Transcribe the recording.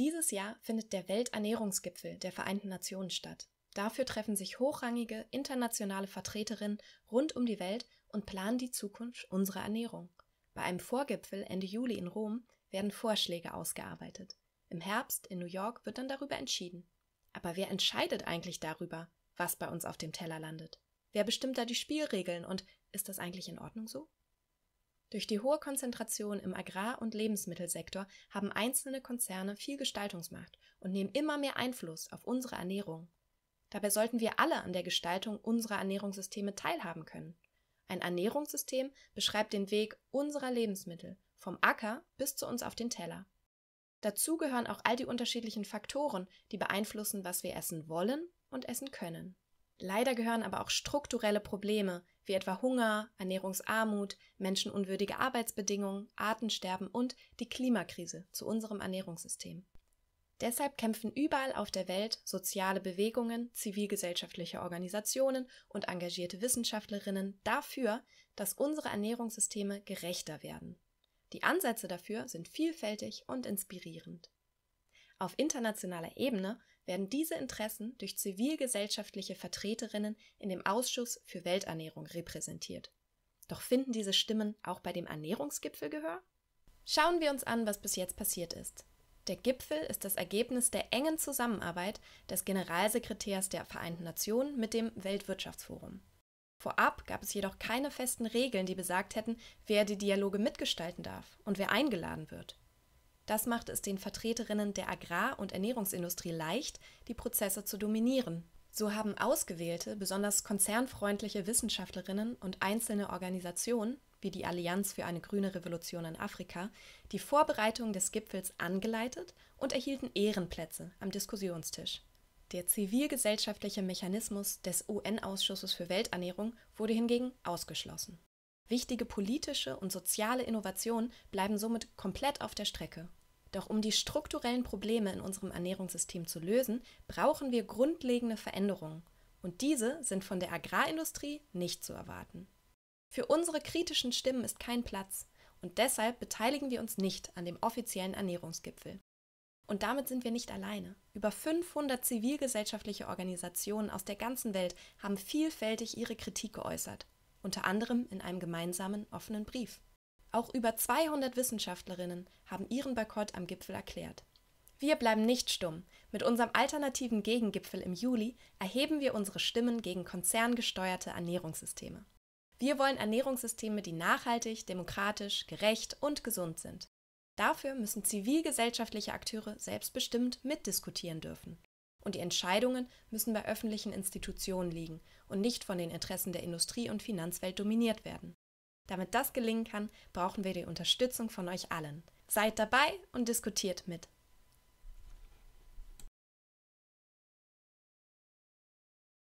Dieses Jahr findet der Welternährungsgipfel der Vereinten Nationen statt. Dafür treffen sich hochrangige internationale Vertreterinnen rund um die Welt und planen die Zukunft unserer Ernährung. Bei einem Vorgipfel Ende Juli in Rom werden Vorschläge ausgearbeitet. Im Herbst in New York wird dann darüber entschieden. Aber wer entscheidet eigentlich darüber, was bei uns auf dem Teller landet? Wer bestimmt da die Spielregeln und ist das eigentlich in Ordnung so? Durch die hohe Konzentration im Agrar- und Lebensmittelsektor haben einzelne Konzerne viel Gestaltungsmacht und nehmen immer mehr Einfluss auf unsere Ernährung. Dabei sollten wir alle an der Gestaltung unserer Ernährungssysteme teilhaben können. Ein Ernährungssystem beschreibt den Weg unserer Lebensmittel vom Acker bis zu uns auf den Teller. Dazu gehören auch all die unterschiedlichen Faktoren, die beeinflussen, was wir essen wollen und essen können. Leider gehören aber auch strukturelle Probleme wie etwa Hunger, Ernährungsarmut, menschenunwürdige Arbeitsbedingungen, Artensterben und die Klimakrise zu unserem Ernährungssystem. Deshalb kämpfen überall auf der Welt soziale Bewegungen, zivilgesellschaftliche Organisationen und engagierte Wissenschaftlerinnen dafür, dass unsere Ernährungssysteme gerechter werden. Die Ansätze dafür sind vielfältig und inspirierend. Auf internationaler Ebene werden diese Interessen durch zivilgesellschaftliche Vertreterinnen in dem Ausschuss für Welternährung repräsentiert. Doch finden diese Stimmen auch bei dem Ernährungsgipfel Gehör? Schauen wir uns an, was bis jetzt passiert ist. Der Gipfel ist das Ergebnis der engen Zusammenarbeit des Generalsekretärs der Vereinten Nationen mit dem Weltwirtschaftsforum. Vorab gab es jedoch keine festen Regeln, die besagt hätten, wer die Dialoge mitgestalten darf und wer eingeladen wird. Das macht es den Vertreterinnen der Agrar- und Ernährungsindustrie leicht, die Prozesse zu dominieren. So haben ausgewählte, besonders konzernfreundliche Wissenschaftlerinnen und einzelne Organisationen, wie die Allianz für eine grüne Revolution in Afrika, die Vorbereitung des Gipfels angeleitet und erhielten Ehrenplätze am Diskussionstisch. Der zivilgesellschaftliche Mechanismus des UN-Ausschusses für Welternährung wurde hingegen ausgeschlossen Wichtige politische und soziale Innovationen bleiben somit komplett auf der Strecke. Doch um die strukturellen Probleme in unserem Ernährungssystem zu lösen, brauchen wir grundlegende Veränderungen. Und diese sind von der Agrarindustrie nicht zu erwarten. Für unsere kritischen Stimmen ist kein Platz und deshalb beteiligen wir uns nicht an dem offiziellen Ernährungsgipfel. Und damit sind wir nicht alleine. Über 500 zivilgesellschaftliche Organisationen aus der ganzen Welt haben vielfältig ihre Kritik geäußert unter anderem in einem gemeinsamen offenen Brief. Auch über 200 Wissenschaftlerinnen haben ihren Boykott am Gipfel erklärt. Wir bleiben nicht stumm. Mit unserem alternativen Gegengipfel im Juli erheben wir unsere Stimmen gegen konzerngesteuerte Ernährungssysteme. Wir wollen Ernährungssysteme, die nachhaltig, demokratisch, gerecht und gesund sind. Dafür müssen zivilgesellschaftliche Akteure selbstbestimmt mitdiskutieren dürfen. Und die Entscheidungen müssen bei öffentlichen Institutionen liegen und nicht von den Interessen der Industrie- und Finanzwelt dominiert werden. Damit das gelingen kann, brauchen wir die Unterstützung von euch allen. Seid dabei und diskutiert mit.